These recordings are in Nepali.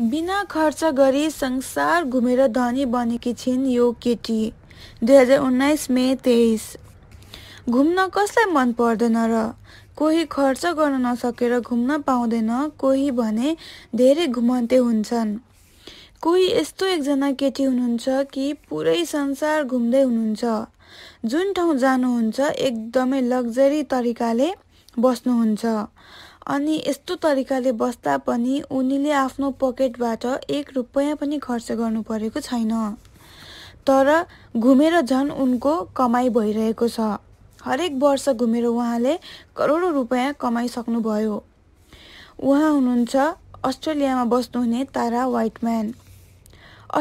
बिना खर्च गरी संसार घुमेर धनी बनेकी छिन् यो केटी दुई हजार उन्नाइस मे तेइस घुम्न कसलाई मन पर्दैन र कोही खर्च गर्न नसकेर घुम्न पाउँदैन कोही भने धेरै घुमन्ते हुन्छन् कोही यस्तो एकजना केटी हुनुहुन्छ कि पुरै संसार घुम्दै हुनुहुन्छ जुन ठाउँ जानुहुन्छ एकदमै लग्जरी तरिकाले बस्नुहुन्छ अनि यस्तो तरिकाले बस्दा पनि उनीले आफ्नो पकेटबाट एक रुपियाँ पनि खर्च गर्नु परेको छैन तर घुमेर झन् उनको कमाइ भइरहेको छ हरेक वर्ष घुमेर उहाँले करोडौँ रुपियाँ कमाइसक्नुभयो उहाँ हुनुहुन्छ अस्ट्रेलियामा बस्नुहुने तारा वाइटम्यान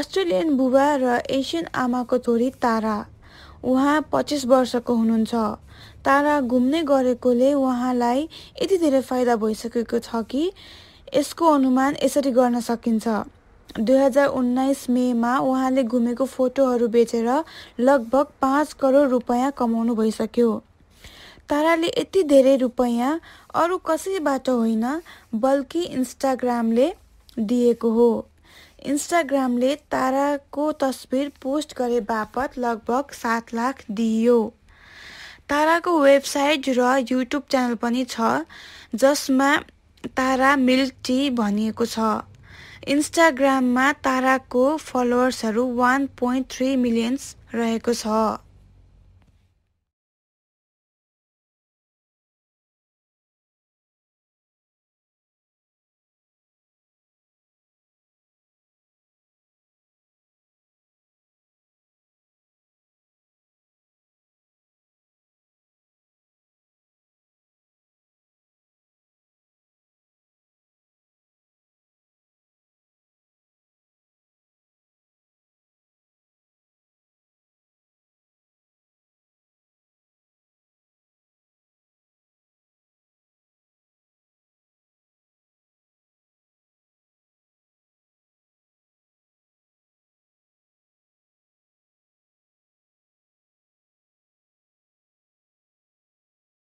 अस्ट्रेलियन बुबा र एसियन आमाको छोरी तारा उहाँ पच्चिस वर्षको हुनुहुन्छ तारा घुम्ने गरेकोले उहाँलाई यति धेरै फाइदा भइसकेको छ कि यसको अनुमान यसरी गर्न सकिन्छ दुई हजार उन्नाइस मेमा उहाँले घुमेको फोटोहरू बेचेर लगभग पाँच करोड रुपियाँ कमाउनु भइसक्यो ताराले यति धेरै रुपैयाँ अरू कसैबाट होइन बल्कि इन्स्टाग्रामले दिएको हो इन्स्टाग्रामले ताराको तस्बिर पोस्ट गरे बापत लगभग सात लाख दिइयो ताराको वेबसाइट र युट्युब च्यानल पनि छ जसमा तारा मिल्क टी भनिएको छ इन्स्टाग्राममा ताराको फलोवर्सहरू वान पोइन्ट थ्री मिलियन्स रहेको छ